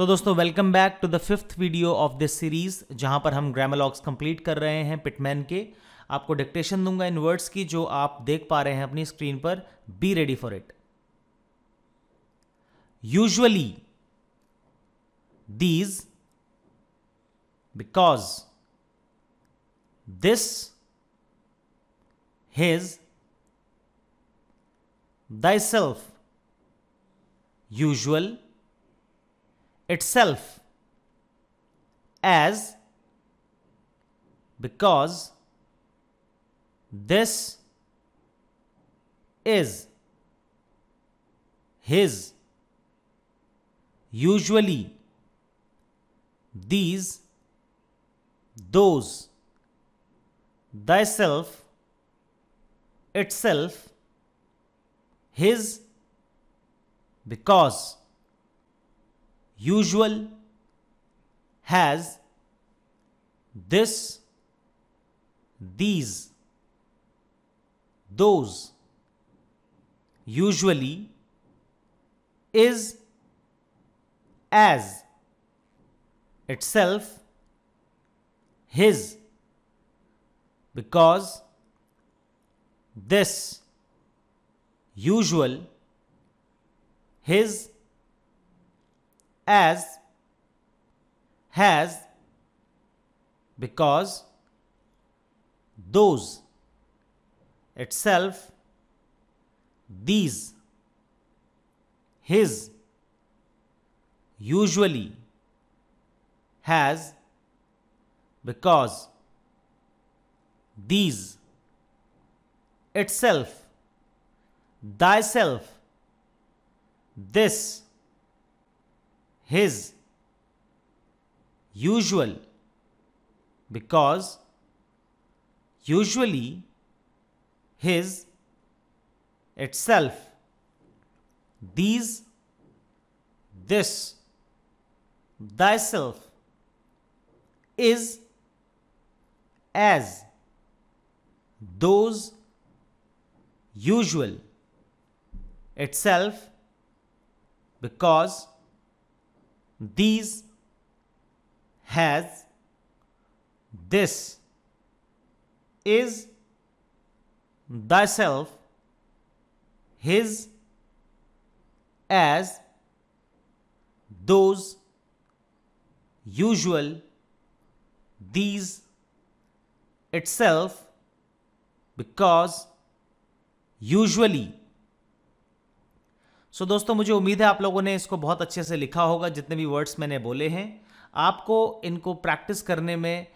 सो so, दोस्तों welcome back to the fifth video of this series जहां पर हम ग्रामालॉग्स कंप्लीट कर रहे हैं पिटमैन के आपको डिक्टेशन दूंगा इन वर्ड्स की जो आप देख पा रहे हैं अपनी स्क्रीन पर be ready for it usually these because this his self usual itself as because this is his usually these those thyself itself his because usual has this these those usually is as itself his because this usual his as has because those itself these his usually has because these itself thyself this his usual because usually his itself these this thyself is as those usual itself because these, has, this, is, thyself, his, as, those, usual, these, itself, because, usually, so दोस्तों मुझे उम्मीद है आप लोगों ने इसको बहुत अच्छे से लिखा होगा जितने भी वर्ड्स मैंने बोले हैं आपको इनको प्रैक्टिस करने में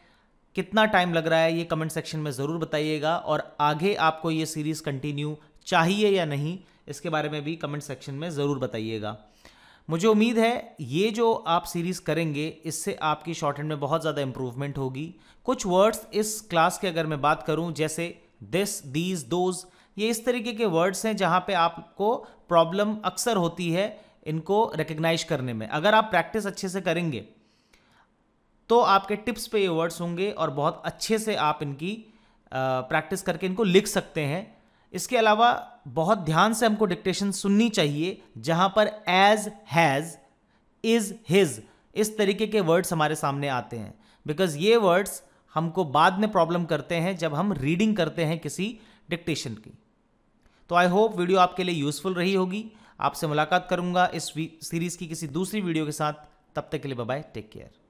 कितना टाइम लग रहा है ये कमेंट सेक्शन में ज़रूर बताइएगा और आगे आपको ये सीरीज़ कंटिन्यू चाहिए या नहीं इसके बारे में भी कमेंट सेक्शन में ज़रूर बताइएगा मुझे उम्मीद है ये जो आप सीरीज़ करेंगे इससे आपकी शॉर्ट हैंड में बहुत ज़्यादा इम्प्रूवमेंट होगी कुछ वर्ड्स इस क्लास के अगर मैं बात करूँ जैसे दिस दीज दोज़ ये इस तरीके के वर्ड्स हैं जहाँ पे आपको प्रॉब्लम अक्सर होती है इनको रिकग्नाइज करने में अगर आप प्रैक्टिस अच्छे से करेंगे तो आपके टिप्स पे ये वर्ड्स होंगे और बहुत अच्छे से आप इनकी प्रैक्टिस करके इनको लिख सकते हैं इसके अलावा बहुत ध्यान से हमको डिक्टेशन सुननी चाहिए जहाँ पर एज हैज़ इज़ हिज इस तरीके के वर्ड्स हमारे सामने आते हैं बिकॉज ये वर्ड्स हमको बाद में प्रॉब्लम करते हैं जब हम रीडिंग करते हैं किसी डिक्टेशन की तो आई होप वीडियो आपके लिए यूज़फुल रही होगी आपसे मुलाकात करूंगा इस सीरीज़ की किसी दूसरी वीडियो के साथ तब तक के लिए बाय टेक केयर